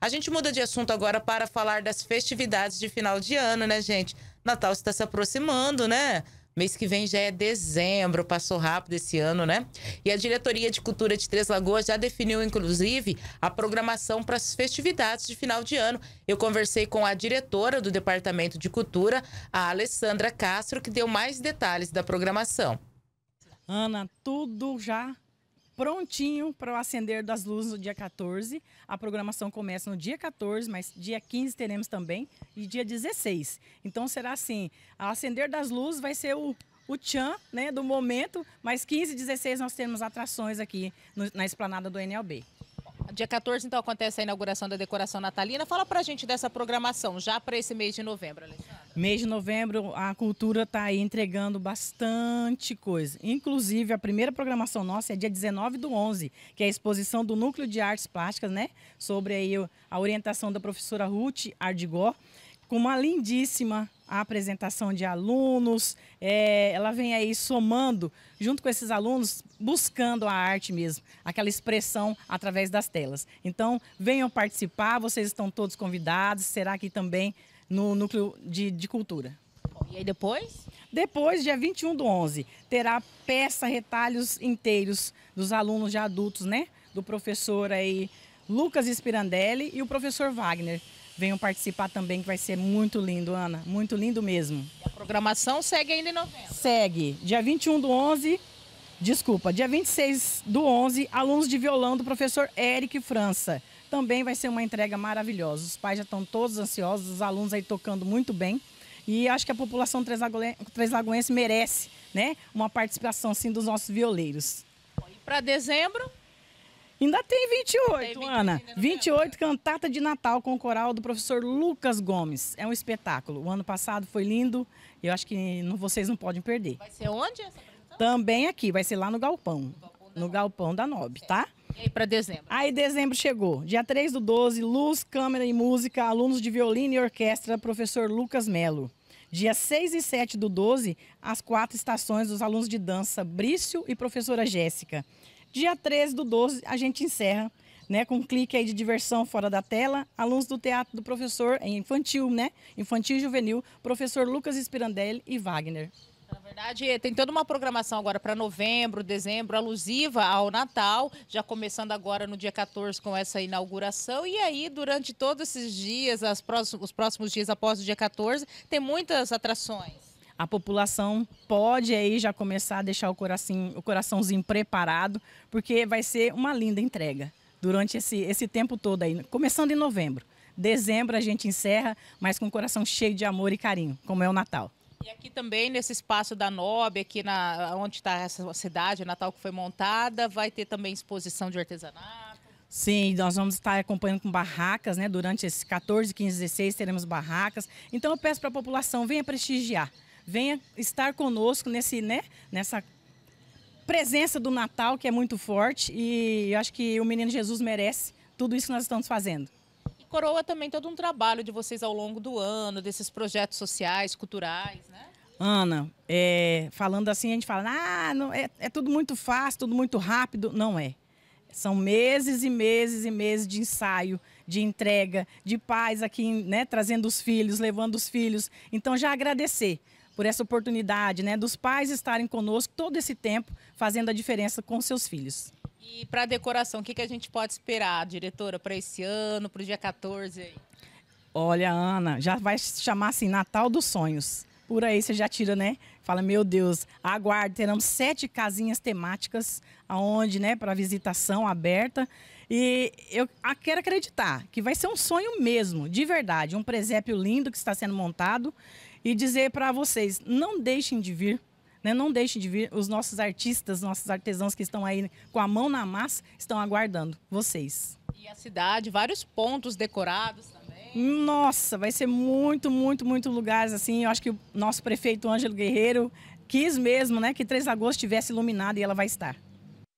A gente muda de assunto agora para falar das festividades de final de ano, né, gente? Natal está se aproximando, né? Mês que vem já é dezembro, passou rápido esse ano, né? E a Diretoria de Cultura de Três Lagoas já definiu, inclusive, a programação para as festividades de final de ano. Eu conversei com a diretora do Departamento de Cultura, a Alessandra Castro, que deu mais detalhes da programação. Ana, tudo já prontinho para o acender das luzes no dia 14. A programação começa no dia 14, mas dia 15 teremos também e dia 16. Então será assim, o acender das luzes vai ser o o tchan né, do momento, mas 15 e 16 nós temos atrações aqui no, na esplanada do NLB. Dia 14, então, acontece a inauguração da decoração natalina. Fala para a gente dessa programação já para esse mês de novembro, Alexandre. Mês de novembro, a cultura está aí entregando bastante coisa. Inclusive, a primeira programação nossa é dia 19 do 11, que é a exposição do Núcleo de Artes Plásticas, né? Sobre aí a orientação da professora Ruth Ardigó, com uma lindíssima apresentação de alunos, é, ela vem aí somando, junto com esses alunos, buscando a arte mesmo, aquela expressão através das telas. Então, venham participar, vocês estão todos convidados, será que também no núcleo de, de cultura. E aí depois? Depois, dia 21 do 11, terá peça, retalhos inteiros dos alunos de adultos, né? Do professor aí Lucas Spirandelli e o professor Wagner. Venham participar também, que vai ser muito lindo, Ana. Muito lindo mesmo. E a programação segue ainda em novembro? Segue. Dia 21 do 11, desculpa, dia 26 do 11, alunos de violão do professor Eric França. Também vai ser uma entrega maravilhosa. Os pais já estão todos ansiosos, os alunos aí tocando muito bem. E acho que a população três treslagoense merece né, uma participação sim dos nossos violeiros. E para dezembro? Ainda tem 28, tem 20, Ana. 28 né? cantata de Natal com o coral do professor Lucas Gomes. É um espetáculo. O ano passado foi lindo e eu acho que vocês não podem perder. Vai ser onde essa? Também aqui, vai ser lá no Galpão no galpão da NOB, tá? E aí para dezembro? Aí dezembro chegou, dia 3 do 12, luz, câmera e música, alunos de violino e orquestra, professor Lucas Melo. Dia 6 e 7 do 12, as quatro estações dos alunos de dança Brício e professora Jéssica. Dia 13 do 12, a gente encerra né, com um clique aí de diversão fora da tela, alunos do teatro do professor é infantil, né? Infantil e juvenil, professor Lucas Spirandelli e Wagner. Na verdade, tem toda uma programação agora para novembro, dezembro, alusiva ao Natal, já começando agora no dia 14 com essa inauguração. E aí, durante todos esses dias, próximos, os próximos dias após o dia 14, tem muitas atrações a população pode aí já começar a deixar o, coração, o coraçãozinho preparado, porque vai ser uma linda entrega durante esse, esse tempo todo aí, começando em novembro. Dezembro a gente encerra, mas com o coração cheio de amor e carinho, como é o Natal. E aqui também, nesse espaço da NOB, aqui na, onde está essa cidade, Natal, que foi montada, vai ter também exposição de artesanato. Sim, nós vamos estar acompanhando com barracas, né? Durante esses 14, 15, 16 teremos barracas. Então eu peço para a população, venha prestigiar, venha estar conosco nesse, né? nessa presença do Natal, que é muito forte. E eu acho que o Menino Jesus merece tudo isso que nós estamos fazendo coroa também todo um trabalho de vocês ao longo do ano, desses projetos sociais, culturais, né? Ana, é, falando assim, a gente fala, ah, não, é, é tudo muito fácil, tudo muito rápido. Não é. São meses e meses e meses de ensaio, de entrega, de pais aqui, né, trazendo os filhos, levando os filhos. Então, já agradecer por essa oportunidade, né, dos pais estarem conosco todo esse tempo, fazendo a diferença com seus filhos. E para decoração, o que, que a gente pode esperar, diretora, para esse ano, para o dia 14 aí? Olha, Ana, já vai se chamar assim Natal dos Sonhos. Por aí você já tira, né? Fala, meu Deus, aguarde, teremos sete casinhas temáticas aonde, né, para visitação aberta. E eu quero acreditar que vai ser um sonho mesmo, de verdade, um presépio lindo que está sendo montado e dizer para vocês, não deixem de vir né? Não deixe de vir, os nossos artistas, nossos artesãos que estão aí com a mão na massa, estão aguardando vocês. E a cidade, vários pontos decorados também. Nossa, vai ser muito, muito, muito lugares assim. Eu acho que o nosso prefeito Ângelo Guerreiro quis mesmo, né, que Três agosto estivesse iluminada e ela vai estar.